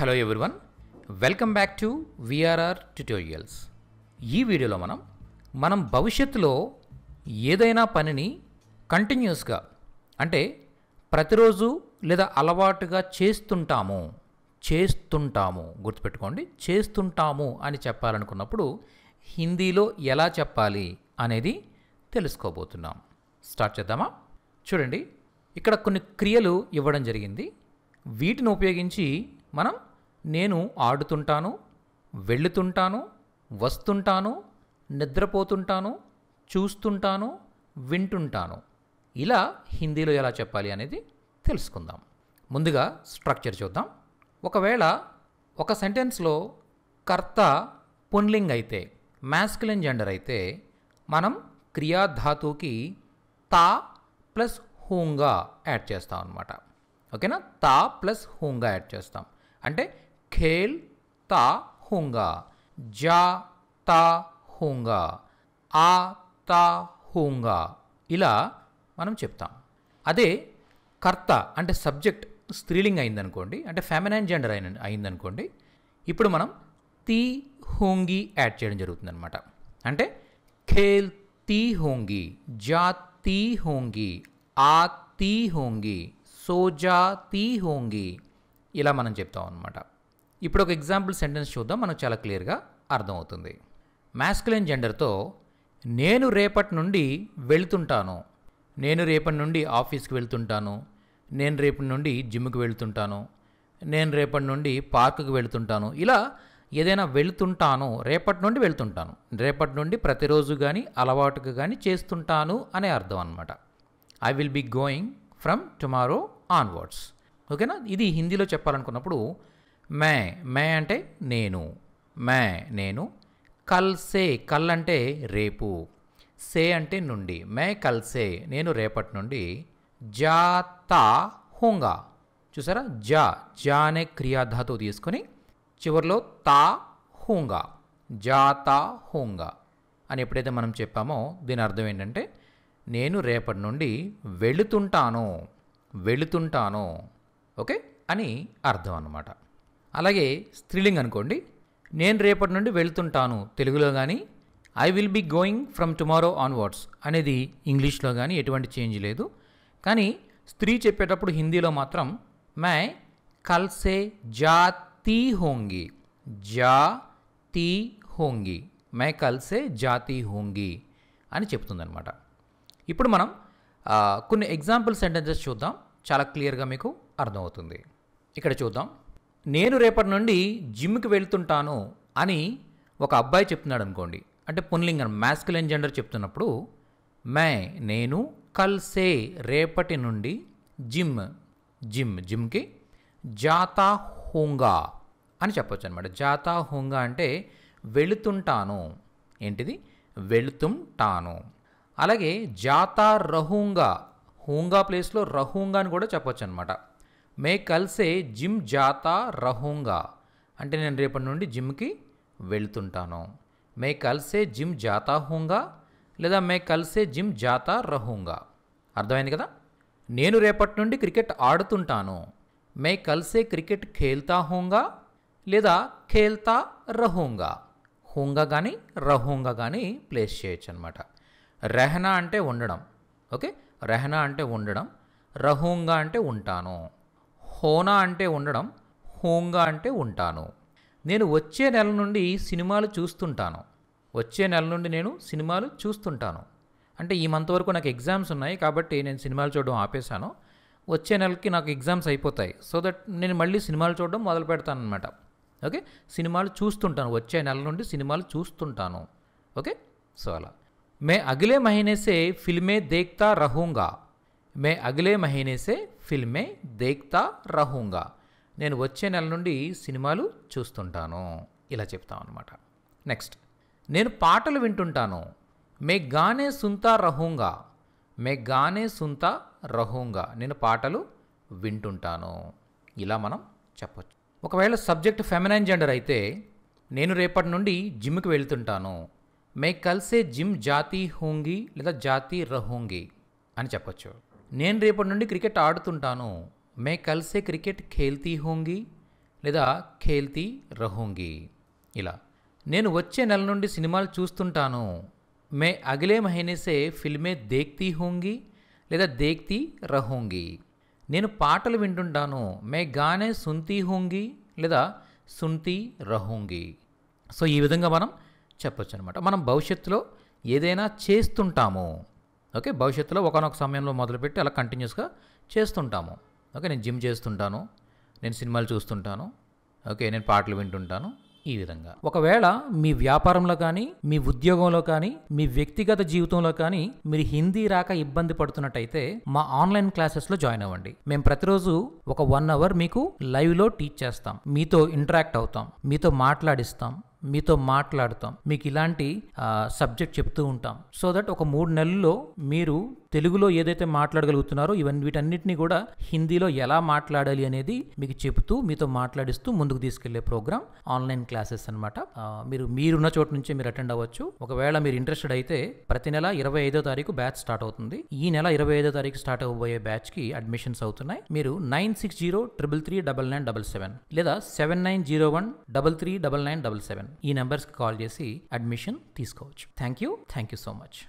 hello everyone welcome back to V R R tutorials ఈ వీడియోలో మనం మనం భవిష్యత్తులో ఏదైనా పనిని కంటిన్యూస్గా అంటే ప్రతిరోజు లేదా అలవాటుగా చేస్తుంటాము చేస్తుంటాము గుర్తుపెట్టుకోండి చేస్తుంటాము అని చెప్పాలనుకున్నప్పుడు హిందీలో ఎలా చెప్పాలి అనేది తెలుసుకోబోతున్నాం స్టార్ట్ చేద్దామా చూడండి ఇక్కడ కొన్ని క్రియలు ఇవ్వడం జరిగింది వీటిని ఉపయోగించి మనం నేను ఆడుతుంటాను వెళుతుంటాను వస్తుంటాను నిద్రపోతుంటాను చూస్తుంటాను వింటుంటాను ఇలా హిందీలో ఎలా చెప్పాలి అనేది తెలుసుకుందాం ముందుగా స్ట్రక్చర్ చూద్దాం ఒకవేళ ఒక సెంటెన్స్లో కర్త పున్లింగ్ అయితే మ్యాస్కులిన్ జెండర్ అయితే మనం క్రియాధాతువుకి తా ప్లస్ హూంగా యాడ్ చేస్తాం అనమాట ఓకేనా తా ప్లస్ హూంగా యాడ్ చేస్తాం అంటే खेलता होगा జాతా హోంగా ఆతా హోంగా ఇలా మనం చెప్తాం అదే కర్త అంటే సబ్జెక్ట్ స్త్రీలింగ్ అయిందనుకోండి అంటే ఫెమినైన్ జెండర్ అయిన అయిందనుకోండి ఇప్పుడు మనం తీ హోంగి యాడ్ చేయడం జరుగుతుంది అనమాట అంటే ఖేల్ తీ హోంగి జా తీ హోంగి ఆ తీ హోంగి సోజా తీ హోంగి ఇలా మనం చెప్తాం అనమాట ఇప్పుడు ఒక ఎగ్జాంపుల్ సెంటెన్స్ చూద్దాం మనకు చాలా క్లియర్గా అర్థమవుతుంది మాస్కులైన్ జెండర్తో నేను రేపటి నుండి వెళ్తుంటాను నేను రేపటి నుండి ఆఫీస్కి వెళ్తుంటాను నేను రేపటి నుండి జిమ్కి వెళ్తుంటాను నేను రేపటి నుండి పార్కుకి వెళ్తుంటాను ఇలా ఏదైనా వెళ్తుంటాను రేపటి నుండి వెళ్తుంటాను రేపటి నుండి ప్రతిరోజు కానీ అలవాటుకు కానీ చేస్తుంటాను అనే అర్థం అనమాట I will be going from tomorrow onwards ఓకేనా ఇది హిందీలో చెప్పాలనుకున్నప్పుడు మే మే అంటే నేను మే నేను కల్ సే కల్ అంటే రేపు సే అంటే నుండి మే కల్ సే నేను రేపటి నుండి జాతా హోంగా చూసారా జా జా అనే క్రియాధాతు తీసుకొని చివరిలో తా హుంగా జాతా హోంగా అని ఎప్పుడైతే మనం చెప్పామో దీని అర్థం ఏంటంటే నేను రేపటి నుండి వెళుతుంటాను వెళుతుంటాను ఓకే అని అర్థం అన్నమాట అలాగే స్త్రీలింగ్ అనుకోండి నేను రేపటి నుండి వెళ్తుంటాను తెలుగులో కానీ I will be going from tomorrow onwards అనేది ఇంగ్లీష్లో కానీ ఎటువంటి చేంజ్ లేదు కానీ స్త్రీ చెప్పేటప్పుడు హిందీలో మాత్రం మై కల్సే జాతీ హోంగి జా తీ హోంగి మై కల్సే జాతీ హోంగి అని చెప్తుందనమాట ఇప్పుడు మనం కొన్ని ఎగ్జాంపుల్ సెంటెన్సెస్ చూద్దాం చాలా క్లియర్గా మీకు అర్థమవుతుంది ఇక్కడ చూద్దాం నేను రేపటి నుండి జిమ్కి వెళ్తుంటాను అని ఒక అబ్బాయి చెప్తున్నాడు అనుకోండి అంటే పున్లింగం మ్యాస్కులైన్ జెండర్ చెప్తున్నప్పుడు మే నేను కల్సే రేపటి నుండి జిమ్ జిమ్ జిమ్కి జాతా హోంగా అని చెప్పొచ్చు అనమాట జాతా హోంగా అంటే వెళుతుంటాను ఏంటిది వెళుతుంటాను అలాగే జాతా రహుంగా హూంగా ప్లేస్లో రహుంగా అని కూడా చెప్పొచ్చు అనమాట మే కల్సే జిమ్ జాతా రహుంగా అంటే నేను రేపటి నుండి జిమ్కి వెళ్తుంటాను మే కల్సే జిమ్ జాతా హుంగా లేదా మే కల్సే జిమ్ జాతా రహుంగా అర్థమైంది కదా నేను రేపటి నుండి క్రికెట్ ఆడుతుంటాను మే కల్సే క్రికెట్ ఖేల్తా హోంగా లేదా ఖేల్తా రహోంగా హోంగా కానీ రహోంగా కానీ ప్లేస్ చేయొచ్చు అనమాట రెహనా అంటే ఉండడం ఓకే రెహనా అంటే ఉండడం రహోంగా అంటే ఉంటాను హోనా అంటే ఉండడం హోంగా అంటే ఉంటాను నేను వచ్చే నెల నుండి సినిమాలు చూస్తుంటాను వచ్చే నెల నుండి నేను సినిమాలు చూస్తుంటాను అంటే ఈ మంత్ వరకు నాకు ఎగ్జామ్స్ ఉన్నాయి కాబట్టి నేను సినిమాలు చూడడం ఆపేశాను వచ్చే నెలకి నాకు ఎగ్జామ్స్ అయిపోతాయి సో దట్ నేను మళ్ళీ సినిమాలు చూడడం మొదలు పెడతాను అనమాట ఓకే సినిమాలు చూస్తుంటాను వచ్చే నెల నుండి సినిమాలు చూస్తుంటాను ఓకే సో అలా మే అగిలే మహీనేసే ఫిల్మే దేక్తా రహూంగా మే అగిలే మహీనేసే ఫిల్మే దేక్తా రహూంగా నేను వచ్చే నెల నుండి సినిమాలు చూస్తుంటాను ఇలా చెప్తాం అనమాట నెక్స్ట్ నేను పాటలు వింటుంటాను మే గానే సుంతా రహూంగా మే గానే సుంతా రహూంగా నేను పాటలు వింటుంటాను ఇలా మనం చెప్పచ్చు ఒకవేళ సబ్జెక్ట్ ఫెమినైన్ జెండర్ అయితే నేను రేపటి నుండి జిమ్కి వెళ్తుంటాను మే కల్సే జిమ్ జాతి హూంగి లేదా జాతీ రహూంగి అని చెప్పచ్చు నేను రేపటి నుండి క్రికెట్ ఆడుతుంటాను మే కలిసే క్రికెట్ ఖేల్తీ హోంగి లేదా ఖేల్తీ రహోంగి ఇలా నేను వచ్చే నెల నుండి సినిమాలు చూస్తుంటాను మే అగిలే మహినేసే ఫిల్మే దేక్తీ హోంగి లేదా దేక్తీ రహోంగి నేను పాటలు వింటుంటాను మే గానే సుంతీ హోంగి లేదా సుంతీ రహోంగి సో ఈ విధంగా మనం చెప్పొచ్చు అనమాట మనం భవిష్యత్తులో ఏదైనా చేస్తుంటాము ఓకే భవిష్యత్తులో ఒకనొక సమయంలో మొదలుపెట్టి అలా కంటిన్యూస్గా చేస్తుంటాము ఓకే నేను జిమ్ చేస్తుంటాను నేను సినిమాలు చూస్తుంటాను ఓకే నేను పాటలు వింటుంటాను ఈ విధంగా ఒకవేళ మీ వ్యాపారంలో కానీ మీ ఉద్యోగంలో కానీ మీ వ్యక్తిగత జీవితంలో కానీ మీరు హిందీ రాక ఇబ్బంది పడుతున్నట్టయితే మా ఆన్లైన్ క్లాసెస్లో జాయిన్ అవ్వండి మేము ప్రతిరోజు ఒక వన్ అవర్ మీకు లైవ్లో టీచ్ చేస్తాం మీతో ఇంటరాక్ట్ అవుతాం మీతో మాట్లాడిస్తాం మీతో మాట్లాడుతాం మీకు ఇలాంటి సబ్జెక్ట్ చెప్తూ ఉంటాం సో దట్ ఒక మూడు నెలల్లో మీరు తెలుగులో ఏదైతే మాట్లాడగలుగుతున్నారో ఇవన్నీ వీటన్నిటినీ కూడా హిందీలో ఎలా మాట్లాడాలి అనేది మీకు చెబుతూ మీతో మాట్లాడిస్తూ ముందుకు తీసుకెళ్లే ప్రోగ్రామ్ ఆన్లైన్ క్లాసెస్ అనమాట మీరు మీరున్న చోటు నుంచే మీరు అటెండ్ అవ్వచ్చు ఒకవేళ మీరు ఇంట్రెస్టెడ్ అయితే ప్రతి నెల ఇరవై ఐదో తారీఖు బ్యాచ్ స్టార్ట్ అవుతుంది ఈ నెల ఇరవై ఐదో తారీఖు స్టార్ట్ బ్యాచ్ బ్యాచ్కి అడ్మిషన్స్ అవుతున్నాయి మీరు nine six zero triple three double nine double seven లేదా seven nine zero one double three double nine double seven ఈ నెంబర్స్కి కాల్ చేసి అడ్మిషన్ తీసుకోవచ్చు thank you thank you so much